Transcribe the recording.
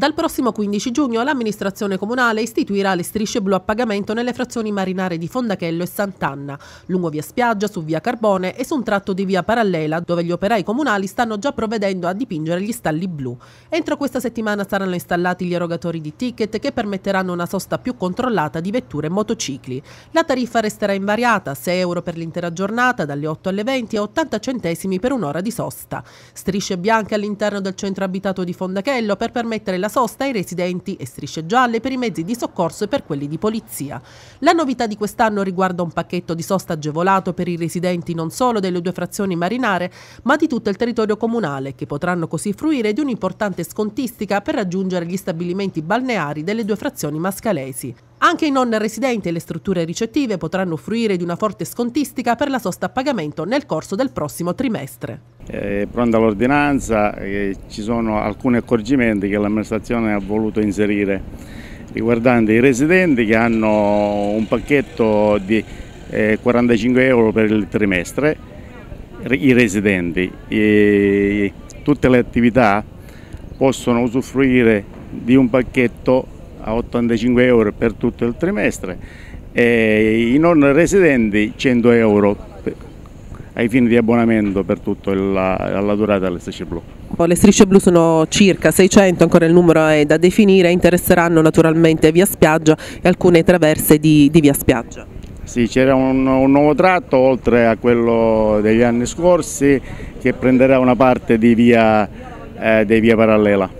Dal prossimo 15 giugno l'amministrazione comunale istituirà le strisce blu a pagamento nelle frazioni marinare di Fondachello e Sant'Anna, lungo via Spiaggia, su via Carbone e su un tratto di via parallela dove gli operai comunali stanno già provvedendo a dipingere gli stalli blu. Entro questa settimana saranno installati gli erogatori di ticket che permetteranno una sosta più controllata di vetture e motocicli. La tariffa resterà invariata, 6 euro per l'intera giornata dalle 8 alle 20 e 80 centesimi per un'ora di sosta. Strisce bianche all'interno del centro abitato di Fondachello per permettere la sosta ai residenti e strisce gialle per i mezzi di soccorso e per quelli di polizia. La novità di quest'anno riguarda un pacchetto di sosta agevolato per i residenti non solo delle due frazioni marinare, ma di tutto il territorio comunale, che potranno così fruire di un'importante scontistica per raggiungere gli stabilimenti balneari delle due frazioni mascalesi. Anche i non residenti e le strutture ricettive potranno fruire di una forte scontistica per la sosta a pagamento nel corso del prossimo trimestre. Eh, pronta l'ordinanza, eh, ci sono alcuni accorgimenti che l'amministrazione ha voluto inserire riguardanti i residenti che hanno un pacchetto di 45 eh, euro per il trimestre, i residenti. E tutte le attività possono usufruire di un pacchetto di a 85 euro per tutto il trimestre e i non residenti 100 euro ai fini di abbonamento per tutta la, la, durata delle strisce blu. Boh, le strisce blu sono circa 600, ancora il numero è da definire, interesseranno naturalmente via spiaggia e alcune traverse di, di via spiaggia. Sì, c'era un, un, nuovo tratto oltre a quello degli anni scorsi che prenderà una parte di via, eh, di via parallela.